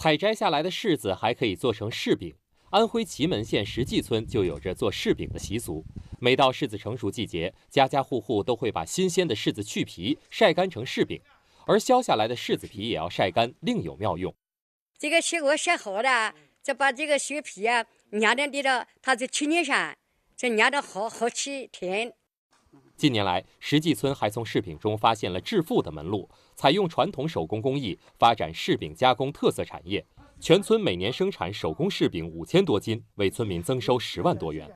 采摘下来的柿子还可以做成柿饼。安徽祁门县石际村就有着做柿饼的习俗。每到柿子成熟季节，家家户户都会把新鲜的柿子去皮晒干成柿饼，而削下来的柿子皮也要晒干，另有妙用。这个水果晒好了，再把这个皮啊，压在里头，它就清清上，这压的好好吃甜。近年来，石记村还从柿饼中发现了致富的门路，采用传统手工工艺发展柿饼加工特色产业，全村每年生产手工柿饼五千多斤，为村民增收十万多元。